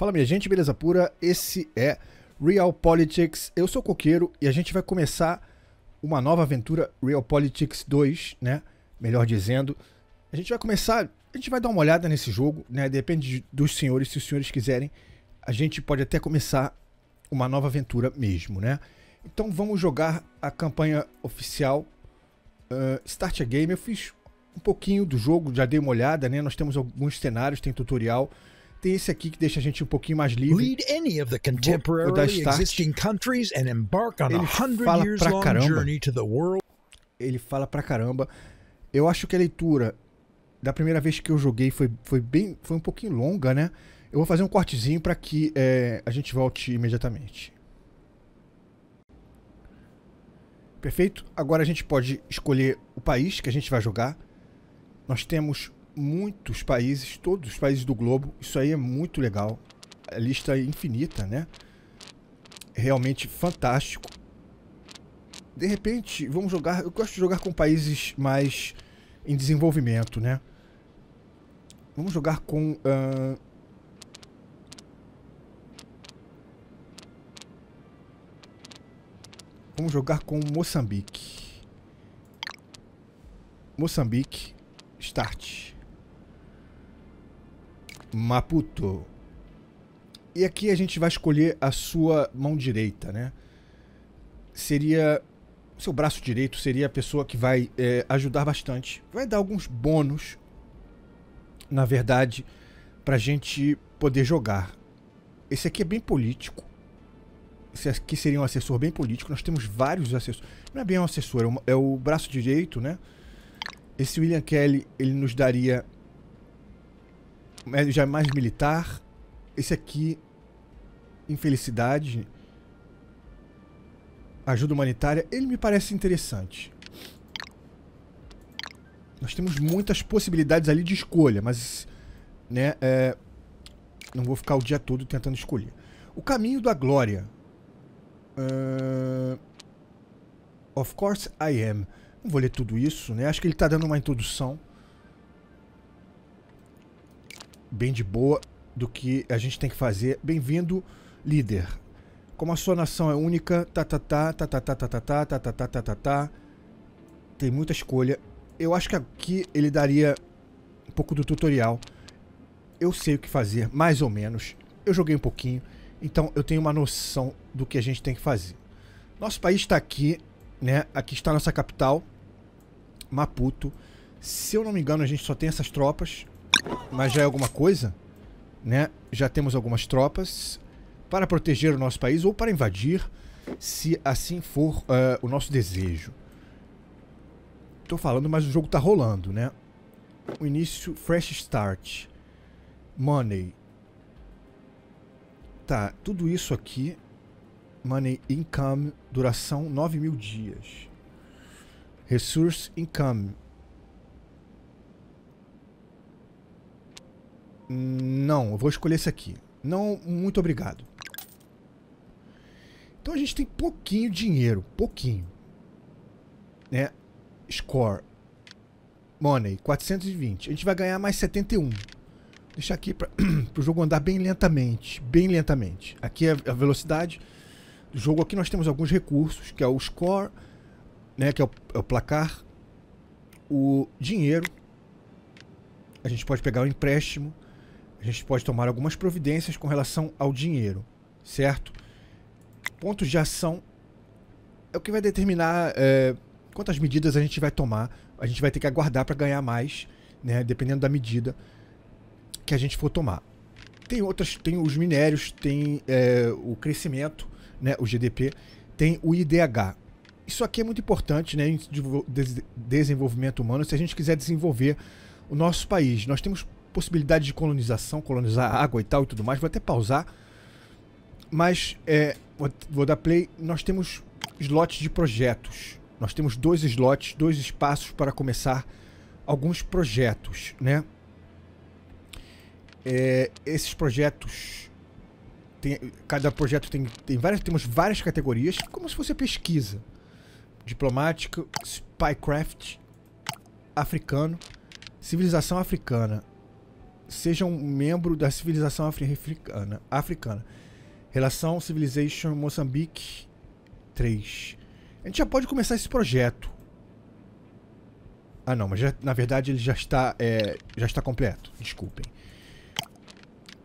Fala minha gente, beleza pura? Esse é Real Politics. Eu sou Coqueiro e a gente vai começar uma nova aventura Real Politics 2, né? Melhor dizendo, a gente vai começar, a gente vai dar uma olhada nesse jogo, né? Depende dos senhores, se os senhores quiserem, a gente pode até começar uma nova aventura mesmo, né? Então vamos jogar a campanha oficial uh, Start a Game. Eu fiz um pouquinho do jogo, já dei uma olhada, né? Nós temos alguns cenários, tem tutorial. Tem esse aqui que deixa a gente um pouquinho mais livre. Lead any of the contemporary existing countries and embark on ele a hundred years long caramba. journey to the world. Ele fala pra caramba. Eu acho que a leitura da primeira vez que eu joguei foi, foi bem foi um pouquinho longa, né? Eu vou fazer um cortezinho para que é, a gente volte imediatamente. Perfeito? Agora a gente pode escolher o país que a gente vai jogar. Nós temos muitos países, todos os países do globo. Isso aí é muito legal. A lista é infinita, né? Realmente fantástico. De repente, vamos jogar. Eu gosto de jogar com países mais em desenvolvimento, né? Vamos jogar com. Uh... Vamos jogar com Moçambique. Moçambique, start. Maputo. E aqui a gente vai escolher a sua mão direita, né? Seria. Seu braço direito seria a pessoa que vai é, ajudar bastante. Vai dar alguns bônus, na verdade, pra gente poder jogar. Esse aqui é bem político. Esse aqui seria um assessor bem político. Nós temos vários assessores. Não é bem um assessor, é, é o braço direito, né? Esse William Kelly, ele nos daria é, já é mais militar. Esse aqui, infelicidade, ajuda humanitária, ele me parece interessante. Nós temos muitas possibilidades ali de escolha, mas, né, é, não vou ficar o dia todo tentando escolher. O caminho da glória. Uh, of course I am. Não vou ler tudo isso, né? Acho que ele está dando uma introdução bem de boa do que a gente tem que fazer. Bem-vindo, líder. Como a sua nação é única, tá tá tá tá tá tá tá tá tá tá tá tá tá tá tem muita escolha. Eu acho que aqui ele daria um pouco do tutorial. Eu sei o que fazer, mais ou menos. Eu joguei um pouquinho, então eu tenho uma noção do que a gente tem que fazer. Nosso país está aqui, né? Aqui está a nossa capital, Maputo. Se eu não me engano, a gente só tem essas tropas mas já é alguma coisa, né? Já temos algumas tropas para proteger o nosso país ou para invadir, se assim for uh, o nosso desejo. Tô falando, mas o jogo tá rolando, né? O início, fresh start, money. Tá, tudo isso aqui, money income, duração 9 mil dias. Resource income, Não, eu vou escolher esse aqui. Não, muito obrigado. Então a gente tem pouquinho dinheiro, pouquinho. Né? Score. Money, 420. A gente vai ganhar mais 71. Deixar aqui para o jogo andar bem lentamente, bem lentamente. Aqui é a velocidade do jogo. Aqui nós temos alguns recursos, que é o score, né, que é o, é o placar, o dinheiro. A gente pode pegar o empréstimo a gente pode tomar algumas providências com relação ao dinheiro, certo? Pontos de ação é o que vai determinar é, quantas medidas a gente vai tomar. A gente vai ter que aguardar para ganhar mais, né? Dependendo da medida que a gente for tomar. Tem outras, tem os minérios, tem é, o crescimento, né? O GDP, tem o IDH. Isso aqui é muito importante, né? Em desenvolvimento humano, se a gente quiser desenvolver o nosso país, nós temos possibilidade de colonização, colonizar água e tal e tudo mais. Vou até pausar. Mas é, vou dar play. Nós temos slots de projetos. Nós temos dois slots, dois espaços para começar alguns projetos, né? É, esses projetos, tem, cada projeto tem, tem várias, temos várias categorias, como se fosse pesquisa. Diplomática, spycraft, africano, civilização africana, seja um membro da civilização africana. africana. Relação Civilization Moçambique 3. A gente já pode começar esse projeto. Ah não, mas já, na verdade ele já está, é, já está completo. Desculpem.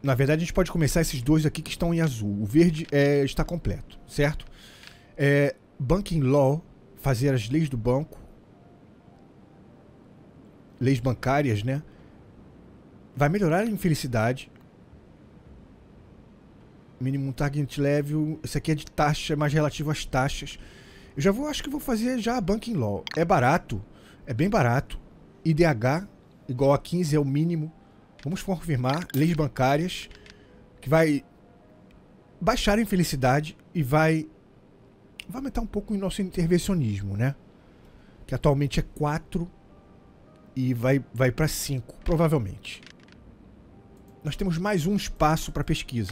Na verdade a gente pode começar esses dois aqui que estão em azul. O verde é, está completo, certo? É, banking Law, fazer as leis do banco. Leis bancárias, né? vai melhorar a infelicidade. Minimum target level, isso aqui é de taxa, é mais relativo às taxas. Eu já vou, acho que vou fazer já a Banking Law. É barato, é bem barato. IDH igual a 15 é o mínimo. Vamos confirmar leis bancárias que vai baixar a infelicidade e vai vai aumentar um pouco o nosso intervencionismo, né? Que atualmente é 4 e vai vai para 5, provavelmente nós temos mais um espaço para pesquisa.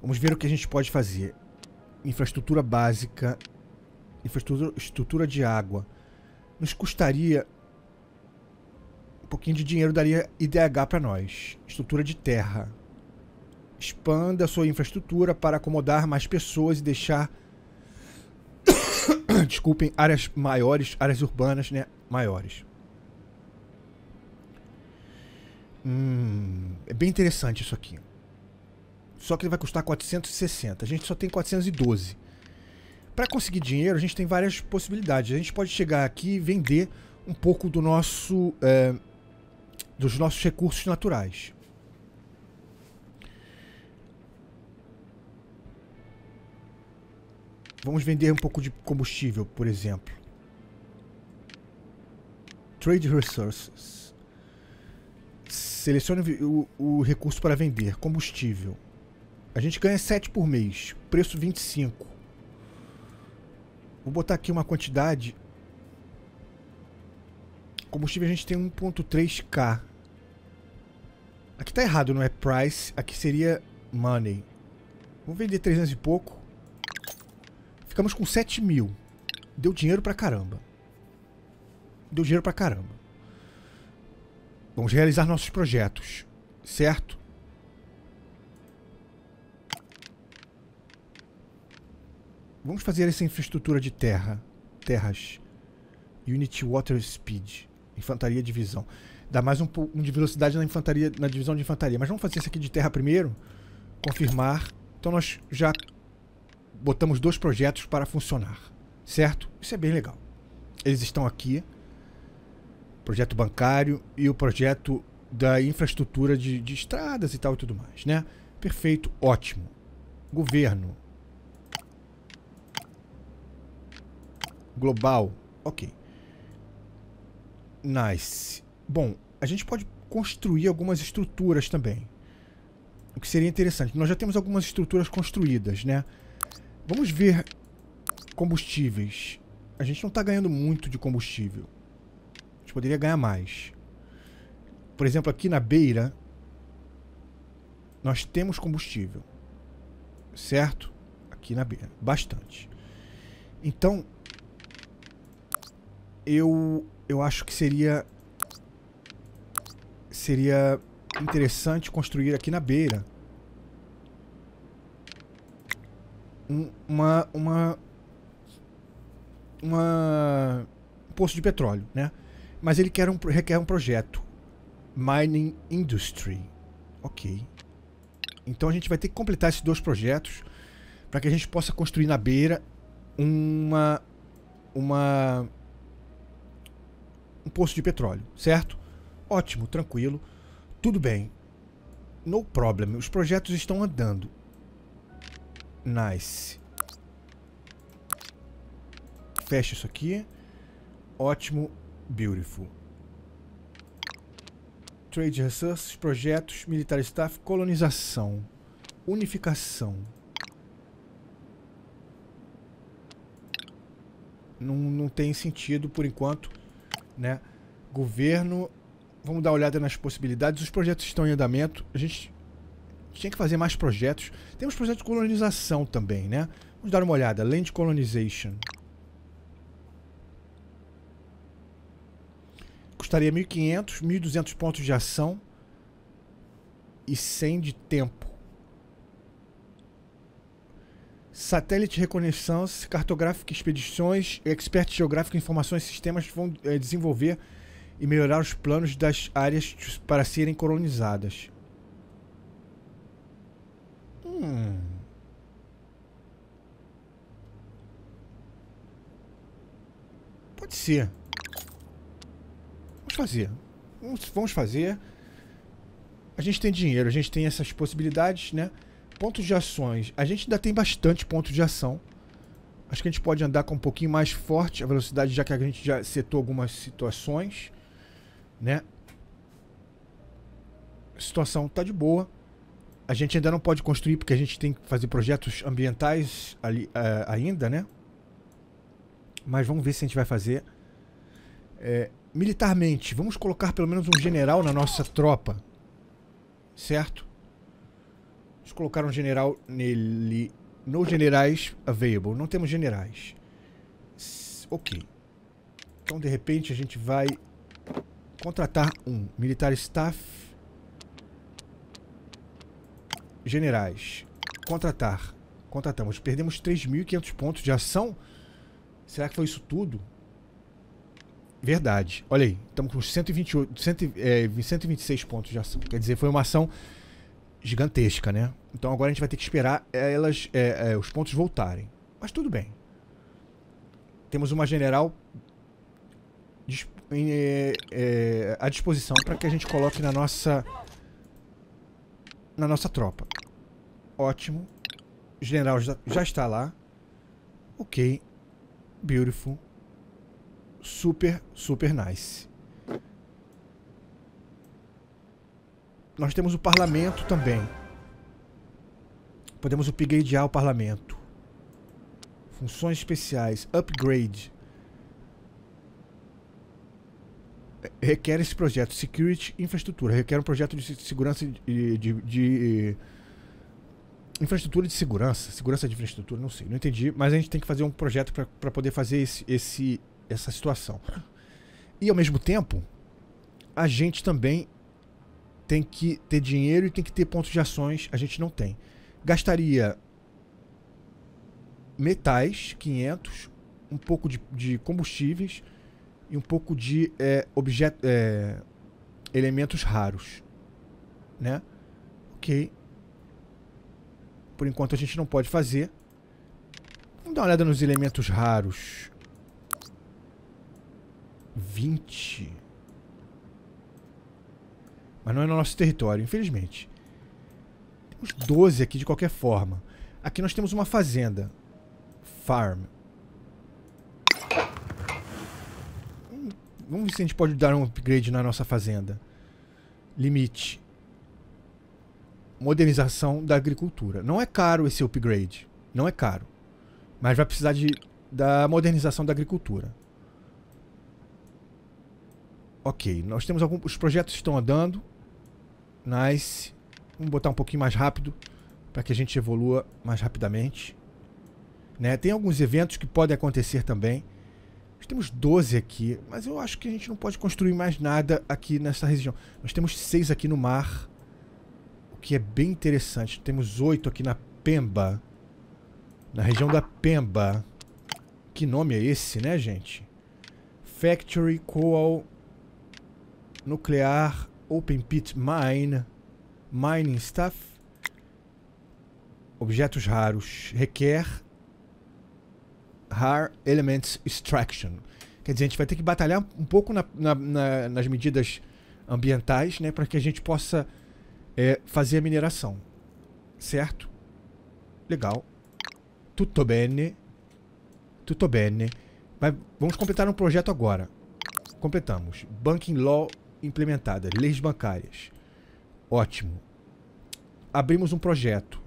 Vamos ver o que a gente pode fazer. Infraestrutura básica, infraestrutura de água. Nos custaria um pouquinho de dinheiro daria IDH para nós. Estrutura de terra. Expanda sua infraestrutura para acomodar mais pessoas e deixar desculpem, áreas maiores, áreas urbanas, né, maiores. Hum, é bem interessante isso aqui. Só que ele vai custar 460. A gente só tem 412. Para conseguir dinheiro, a gente tem várias possibilidades. A gente pode chegar aqui e vender um pouco do nosso, é, dos nossos recursos naturais. Vamos vender um pouco de combustível, por exemplo. Trade Resources selecione o, o recurso para vender, combustível. A gente ganha 7 por mês, preço 25. Vou botar aqui uma quantidade. Combustível a gente tem 1.3k. Aqui tá errado, não é price, aqui seria money. Vamos vender 300 e pouco. Ficamos com 7 mil. Deu dinheiro pra caramba. Deu dinheiro pra caramba. Vamos realizar nossos projetos, certo? Vamos fazer essa infraestrutura de terra, terras. Unity Water Speed, infantaria divisão. Dá mais um, um de velocidade na infantaria, na divisão de infantaria. Mas vamos fazer isso aqui de terra primeiro. Confirmar. Então nós já botamos dois projetos para funcionar, certo? Isso é bem legal. Eles estão aqui projeto bancário e o projeto da infraestrutura de, de estradas e tal e tudo mais, né? Perfeito, ótimo. Governo. Global. Ok. Nice. Bom, a gente pode construir algumas estruturas também. O que seria interessante. Nós já temos algumas estruturas construídas, né? Vamos ver combustíveis. A gente não está ganhando muito de combustível gente poderia ganhar mais. Por exemplo, aqui na beira, nós temos combustível, certo? Aqui na beira, bastante. Então, eu, eu acho que seria, seria interessante construir aqui na beira um, uma, uma, uma, um poço de petróleo, né? Mas ele quer um, requer um projeto. Mining Industry. Ok. Então a gente vai ter que completar esses dois projetos para que a gente possa construir na beira uma uma um poço de petróleo, certo? Ótimo, tranquilo. Tudo bem. No problem. Os projetos estão andando. Nice. Fecha isso aqui. Ótimo. Beautiful. Trade Resources, projetos, Military Staff, colonização, unificação. Não, não tem sentido por enquanto, né? Governo, vamos dar uma olhada nas possibilidades. Os projetos estão em andamento. A gente tinha que fazer mais projetos. Temos projetos de colonização também, né? Vamos dar uma olhada. Land Colonization. custaria 1.500, 1.200 pontos de ação e 100 de tempo. Satélite Reconnaissance, cartográfico, Expedições, Expert Geográfico Informações e Sistemas vão é, desenvolver e melhorar os planos das áreas para serem colonizadas. Hum. Pode ser fazer. Vamos fazer. A gente tem dinheiro, a gente tem essas possibilidades, né? Pontos de ações. A gente ainda tem bastante pontos de ação. Acho que a gente pode andar com um pouquinho mais forte a velocidade, já que a gente já setou algumas situações, né? A situação tá de boa. A gente ainda não pode construir porque a gente tem que fazer projetos ambientais ali uh, ainda, né? Mas vamos ver se a gente vai fazer. É, Militarmente, vamos colocar pelo menos um general na nossa tropa. Certo? Vamos colocar um general nele. No generais available. Não temos generais. Ok. Então, de repente, a gente vai contratar um militar staff. Generais. Contratar. Contratamos. Perdemos 3.500 pontos de ação. Será que foi isso tudo? Verdade. Olha aí, estamos com 128, 100, é, 126 pontos de ação. Quer dizer, foi uma ação gigantesca, né? Então agora a gente vai ter que esperar é, elas, é, é, os pontos voltarem. Mas tudo bem. Temos uma general disp é, é, à disposição para que a gente coloque na nossa na nossa tropa. Ótimo. general já, já está lá. Ok. Beautiful super, super nice. Nós temos o parlamento também. Podemos upgradear o parlamento. Funções especiais. Upgrade. Requer esse projeto. Security infraestrutura. Requer um projeto de segurança de, de, de infraestrutura de segurança, segurança de infraestrutura, não sei, não entendi, mas a gente tem que fazer um projeto para poder fazer esse, esse essa situação. E ao mesmo tempo, a gente também tem que ter dinheiro e tem que ter pontos de ações, a gente não tem. Gastaria metais, 500, um pouco de, de combustíveis e um pouco de é, objeto, é, elementos raros, né? Ok. Por enquanto a gente não pode fazer. Vamos dar uma olhada nos elementos raros. 20. Mas não é no nosso território, infelizmente. Temos 12 aqui de qualquer forma. Aqui nós temos uma fazenda. Farm. Vamos ver se a gente pode dar um upgrade na nossa fazenda. Limite. Modernização da agricultura. Não é caro esse upgrade. Não é caro. Mas vai precisar de, da modernização da agricultura. Ok, nós temos alguns. Os projetos estão andando. Nice. Vamos botar um pouquinho mais rápido para que a gente evolua mais rapidamente. Né? Tem alguns eventos que podem acontecer também. Nós temos 12 aqui, mas eu acho que a gente não pode construir mais nada aqui nessa região. Nós temos 6 aqui no mar, o que é bem interessante. Temos 8 aqui na Pemba, na região da Pemba. Que nome é esse, né, gente? Factory Coal Nuclear Open Pit Mine. Mining Stuff. Objetos raros. Requer Rare Elements Extraction. Quer dizer, a gente vai ter que batalhar um pouco na, na, na, nas medidas ambientais, né? Para que a gente possa é, fazer a mineração. Certo? Legal. tudo bem tudo bem vamos completar um projeto agora. Completamos. Banking Law implementadas, leis bancárias. Ótimo. Abrimos um projeto.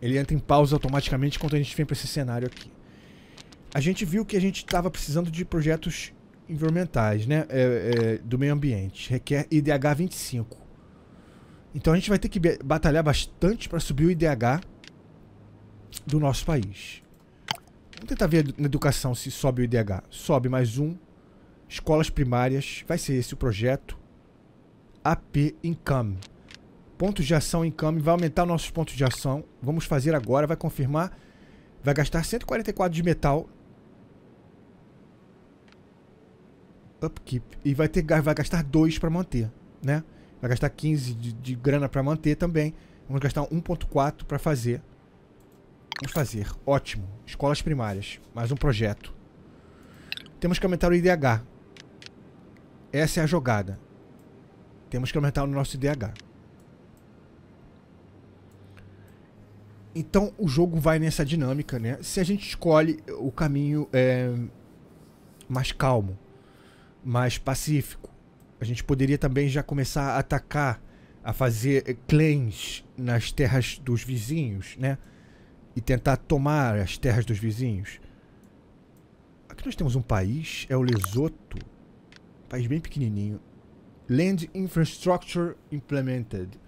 Ele entra em pausa automaticamente quando a gente vem para esse cenário aqui. A gente viu que a gente estava precisando de projetos environmentais, né? É, é, do meio ambiente. Requer IDH 25. Então a gente vai ter que batalhar bastante para subir o IDH do nosso país. Vamos tentar ver na educação se sobe o IDH. Sobe mais um, escolas primárias. Vai ser esse o projeto. AP Income. Pontos de ação Income. Vai aumentar nossos pontos de ação. Vamos fazer agora. Vai confirmar. Vai gastar 144 de metal. Upkeep. E vai, ter, vai gastar 2 para manter, né? Vai gastar 15 de, de grana para manter também. Vamos gastar 1.4 para fazer. Vamos fazer. Ótimo. Escolas primárias. Mais um projeto. Temos que aumentar o IDH. Essa é a jogada. Temos que aumentar o nosso IDH. Então o jogo vai nessa dinâmica, né? Se a gente escolhe o caminho é, mais calmo, mais pacífico, a gente poderia também já começar a atacar, a fazer é, claims nas terras dos vizinhos, né? E tentar tomar as terras dos vizinhos. Aqui nós temos um país, é o Lesoto país bem pequenininho. Land Infrastructure Implemented.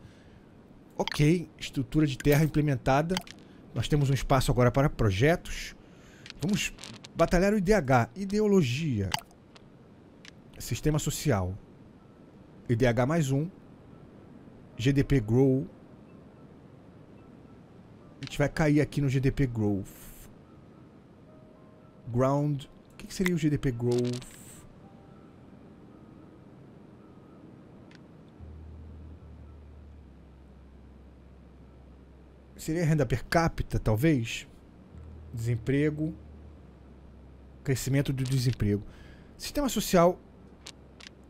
Ok, estrutura de terra implementada. Nós temos um espaço agora para projetos. Vamos batalhar o IDH. Ideologia. Sistema social. IDH mais um. GDP Grow. A gente vai cair aqui no GDP Growth. Ground. O que, que seria o GDP Growth? Seria renda per capita, talvez? Desemprego. Crescimento do desemprego. Sistema social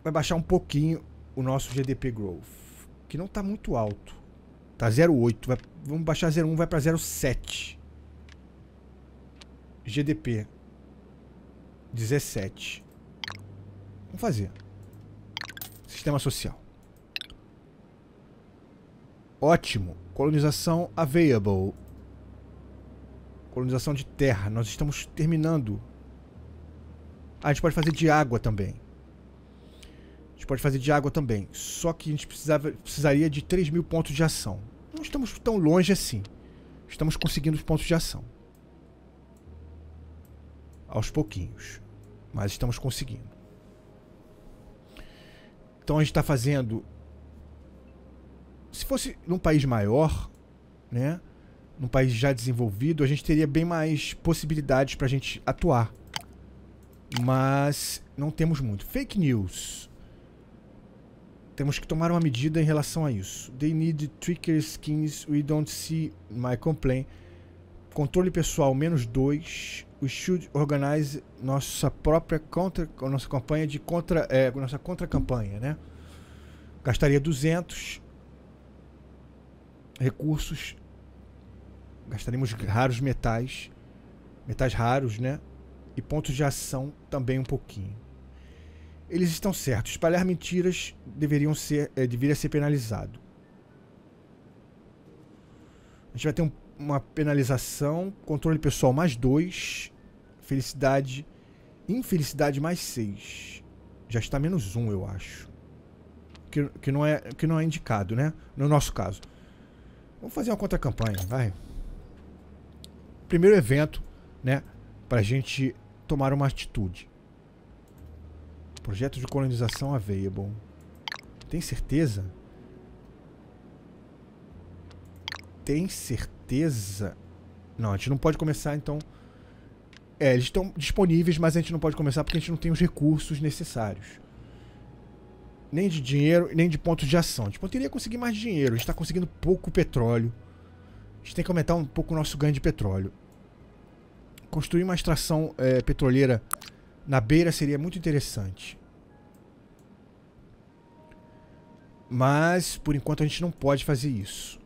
vai baixar um pouquinho o nosso GDP Growth, que não está muito alto. Tá 0,8. Vai, vamos baixar 0,1, vai para 0,7. GDP 17. Vamos fazer. Sistema social. Ótimo. Colonização available. Colonização de terra. Nós estamos terminando. Ah, a gente pode fazer de água também. A gente pode fazer de água também. Só que a gente precisava, precisaria de 3 mil pontos de ação. Não estamos tão longe assim. Estamos conseguindo os pontos de ação. Aos pouquinhos. Mas estamos conseguindo. Então a gente está fazendo se fosse num país maior, né? Num país já desenvolvido, a gente teria bem mais possibilidades para a gente atuar. Mas não temos muito. Fake news. Temos que tomar uma medida em relação a isso. They need tricker skins. We don't see my complaint. Controle pessoal menos dois. We should organize nossa própria contra nossa campanha de contra é, nossa contra campanha, né? Gastaria 200 recursos, gastaremos raros metais, metais raros, né? E pontos de ação também um pouquinho. Eles estão certos. Espalhar mentiras deveriam ser, é, deveria ser penalizado. A gente vai ter um, uma penalização, controle pessoal mais dois, felicidade, infelicidade mais seis. Já está menos um, eu acho. Que, que, não, é, que não é indicado, né? No nosso caso. Vamos fazer uma contra-campanha, vai. Primeiro evento, né? Pra gente tomar uma atitude. Projeto de colonização available. Tem certeza? Tem certeza? Não, a gente não pode começar, então... É, eles estão disponíveis, mas a gente não pode começar porque a gente não tem os recursos necessários nem de dinheiro, nem de pontos de ação. A gente poderia conseguir mais dinheiro, a gente está conseguindo pouco petróleo. A gente tem que aumentar um pouco o nosso ganho de petróleo. Construir uma extração é, petroleira na beira seria muito interessante. Mas, por enquanto, a gente não pode fazer isso.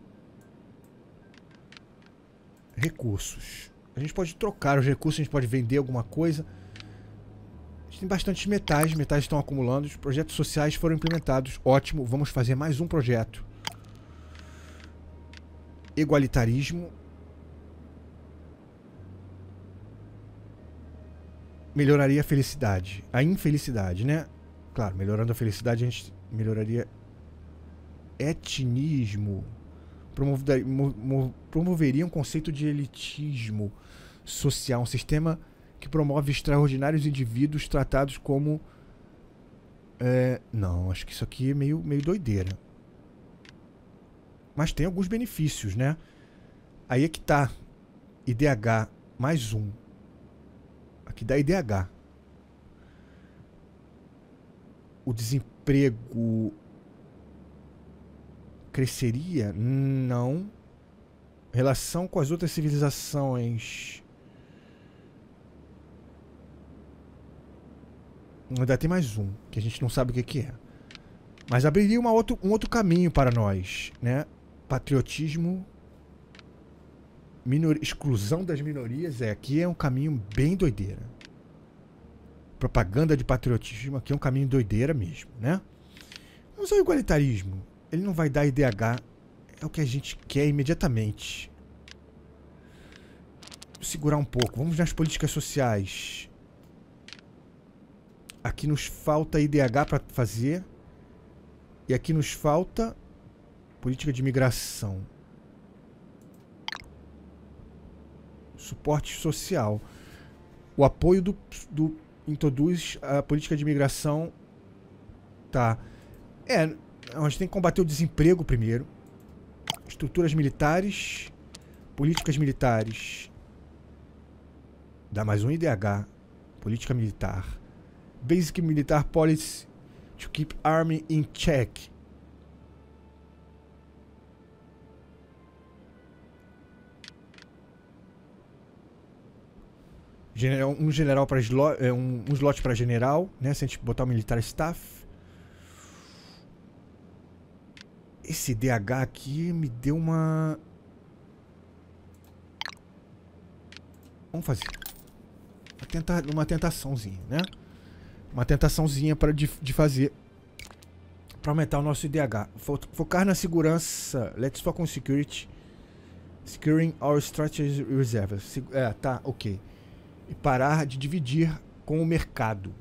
Recursos. A gente pode trocar os recursos, a gente pode vender alguma coisa tem bastantes metais, metais estão acumulando, os projetos sociais foram implementados. Ótimo, vamos fazer mais um projeto. Igualitarismo. Melhoraria a felicidade. A infelicidade, né? Claro, melhorando a felicidade a gente melhoraria etnismo. Promoveria, promoveria um conceito de elitismo social, um sistema que promove extraordinários indivíduos tratados como. É, não, acho que isso aqui é meio, meio doideira. Mas tem alguns benefícios, né? Aí é que tá. IDH mais um. Aqui dá IDH. O desemprego cresceria? Não. Relação com as outras civilizações Na tem mais um, que a gente não sabe o que, que é. Mas abriria uma outro, um outro caminho para nós, né? Patriotismo, minor, exclusão das minorias, é aqui é um caminho bem doideira. Propaganda de patriotismo aqui é um caminho doideira mesmo, né? Mas o igualitarismo, ele não vai dar IDH, é o que a gente quer imediatamente. Vou segurar um pouco, vamos nas políticas sociais. Aqui nos falta IDH para fazer. E aqui nos falta política de migração. Suporte social. O apoio do, do introduz a política de migração. Tá. É, a gente tem que combater o desemprego primeiro. Estruturas militares, políticas militares. Dá mais um IDH, política militar. Basic Militar Policy to Keep Army in Check. General, é um general para é um, um slot para general, né? Se a gente botar o militar staff. Esse DH aqui me deu uma. Vamos fazer. Uma, tenta uma tentaçãozinha, né? Uma tentaçãozinha para de, de fazer para aumentar o nosso IDH. Focar na segurança. Let's focus on security. Securing our strategy reserves. É, tá, ok. E parar de dividir com o mercado.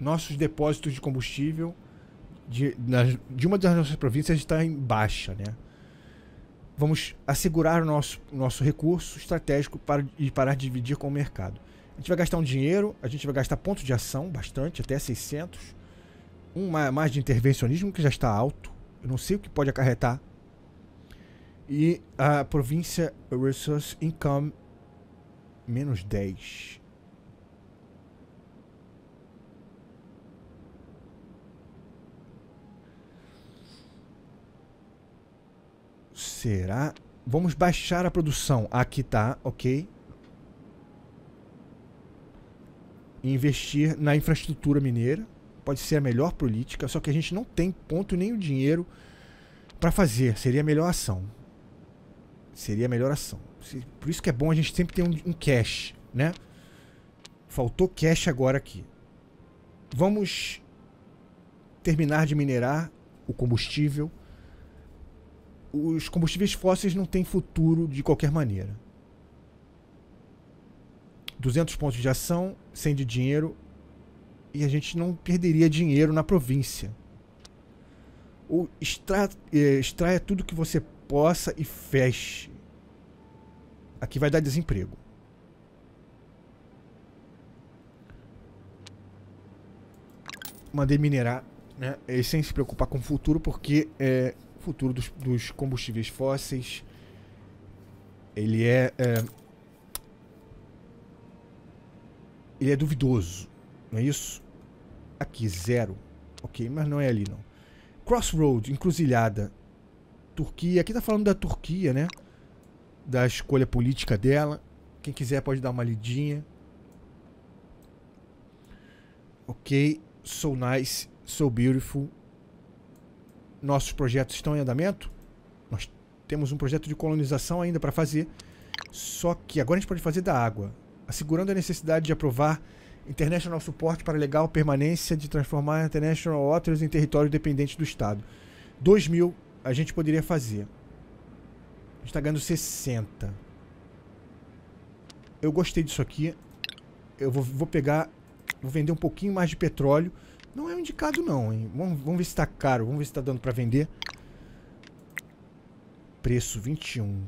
Nossos depósitos de combustível de, nas, de uma das nossas províncias está em baixa, né? Vamos assegurar o nosso, nosso recurso estratégico para, e parar de dividir com o mercado. A gente vai gastar um dinheiro, a gente vai gastar pontos de ação, bastante, até 600. um mais de intervencionismo, que já está alto. Eu não sei o que pode acarretar. E a província Resource Income, menos 10. Será? Vamos baixar a produção. Aqui tá, ok. investir na infraestrutura mineira. Pode ser a melhor política, só que a gente não tem ponto nem o dinheiro para fazer. Seria a melhor ação. Seria a melhor ação. Por isso que é bom a gente sempre ter um, um cash, né? Faltou cash agora aqui. Vamos terminar de minerar o combustível. Os combustíveis fósseis não têm futuro de qualquer maneira. 200 pontos de ação, 100 de dinheiro, e a gente não perderia dinheiro na província. Ou extra, é, extraia tudo que você possa e feche. Aqui vai dar desemprego. Mandei minerar, né? E é, sem se preocupar com o futuro, porque é, o futuro dos, dos combustíveis fósseis ele é, é ele é duvidoso, não é isso? Aqui, zero. Ok, mas não é ali não. Crossroad, encruzilhada. Turquia, aqui tá falando da Turquia, né? Da escolha política dela. Quem quiser pode dar uma lidinha. Ok, so nice, so beautiful. Nossos projetos estão em andamento. Nós temos um projeto de colonização ainda para fazer. Só que agora a gente pode fazer da água assegurando a necessidade de aprovar internacional suporte para legal permanência de transformar a international waters em território dependente do Estado. 2 mil a gente poderia fazer. A gente está ganhando 60. Eu gostei disso aqui. Eu vou, vou pegar, vou vender um pouquinho mais de petróleo. Não é um indicado não, hein? Vamos, vamos ver se está caro, vamos ver se está dando para vender. Preço 21.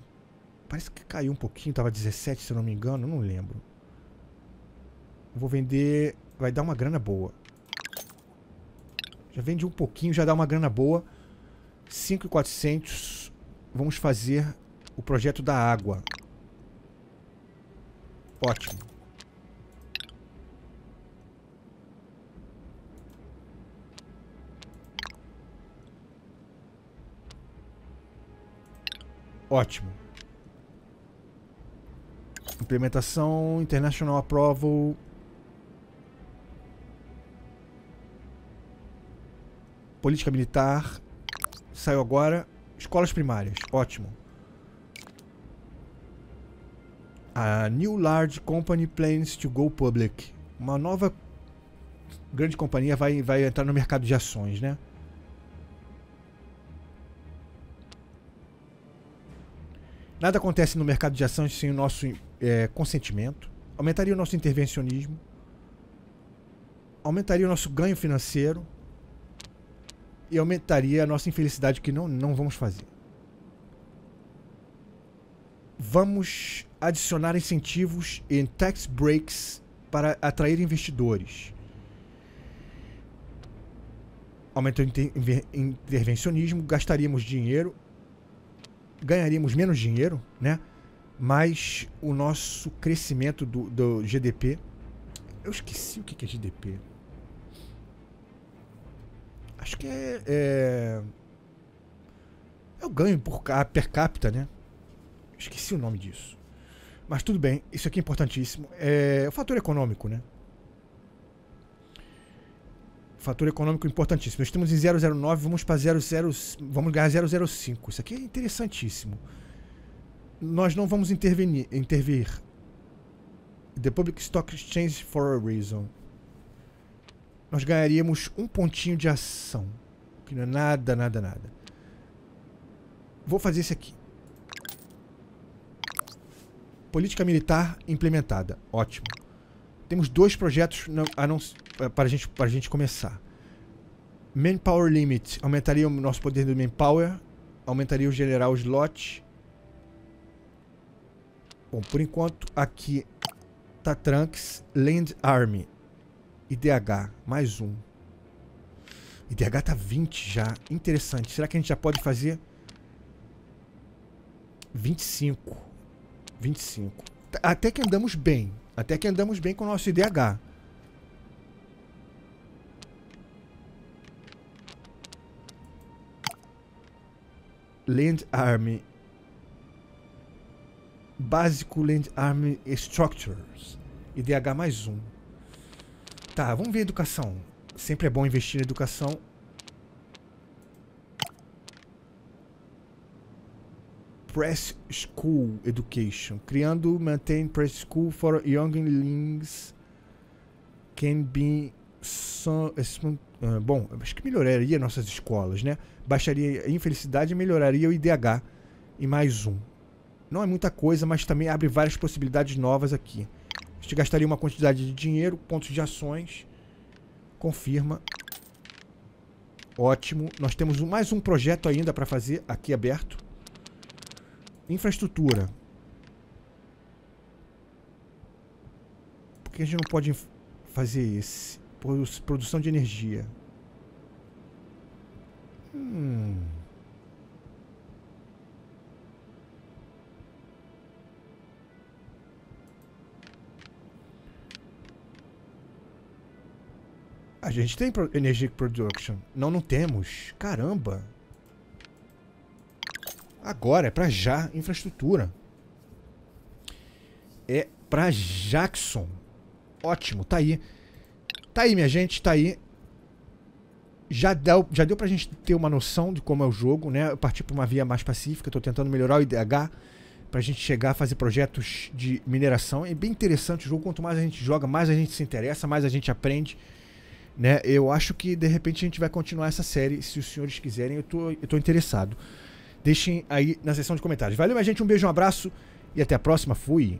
Parece que caiu um pouquinho, tava 17, se eu não me engano, não lembro. Vou vender... Vai dar uma grana boa. Já vende um pouquinho, já dá uma grana boa. 5,400. Vamos fazer o projeto da água. Ótimo. Ótimo. Implementação International Approval política militar. Saiu agora. Escolas primárias. Ótimo. A New Large Company Plans to Go Public. Uma nova grande companhia vai, vai entrar no mercado de ações, né? Nada acontece no mercado de ações sem o nosso é, consentimento. Aumentaria o nosso intervencionismo. Aumentaria o nosso ganho financeiro e aumentaria a nossa infelicidade, que não, não vamos fazer. Vamos adicionar incentivos em tax breaks para atrair investidores. Aumenta o inter intervencionismo, gastaríamos dinheiro, ganharíamos menos dinheiro, né? Mas o nosso crescimento do, do GDP. Eu esqueci o que é GDP acho que é, é, é o ganho por, per capita, né? Esqueci o nome disso. Mas tudo bem, isso aqui é importantíssimo. É o fator econômico, né? Fator econômico importantíssimo. Nós estamos em 009, vamos para 00, vamos ganhar 005. Isso aqui é interessantíssimo. Nós não vamos intervenir, intervir. The Public Stock Exchange for a Reason nós ganharíamos um pontinho de ação. Que não é nada, nada, nada. Vou fazer esse aqui. Política militar implementada. Ótimo. Temos dois projetos não, eh, para, a gente, para a gente começar. Manpower Limit. Aumentaria o nosso poder do Manpower. Aumentaria o General Slot. Bom, por enquanto, aqui tá Trunks Land Army. IDH, mais um. IDH tá 20 já. Interessante. Será que a gente já pode fazer? 25. 25. Até que andamos bem. Até que andamos bem com o nosso IDH. Land Army. Básico Land Army Structures. IDH mais um. Tá, vamos ver a educação. Sempre é bom investir na educação. Press School Education. Criando, maintain press school for younglings can be uh, bom, acho que melhoraria nossas escolas, né? Baixaria a infelicidade e melhoraria o IDH e mais um. Não é muita coisa, mas também abre várias possibilidades novas aqui gastaria uma quantidade de dinheiro, pontos de ações. Confirma. Ótimo. Nós temos mais um projeto ainda para fazer aqui aberto. Infraestrutura. Por que a gente não pode fazer esse? Produção de energia. Hum. A gente tem Energy Production. Não, não temos. Caramba. Agora, é pra já. Infraestrutura. É pra Jackson. Ótimo, tá aí. Tá aí, minha gente, tá aí. Já deu, já deu pra gente ter uma noção de como é o jogo, né? Eu parti pra uma via mais pacífica, tô tentando melhorar o IDH pra gente chegar a fazer projetos de mineração. É bem interessante o jogo, quanto mais a gente joga, mais a gente se interessa, mais a gente aprende. Né? Eu acho que de repente a gente vai continuar essa série, se os senhores quiserem, eu tô, eu tô interessado. Deixem aí na seção de comentários. Valeu, minha gente, um beijo, um abraço e até a próxima. Fui!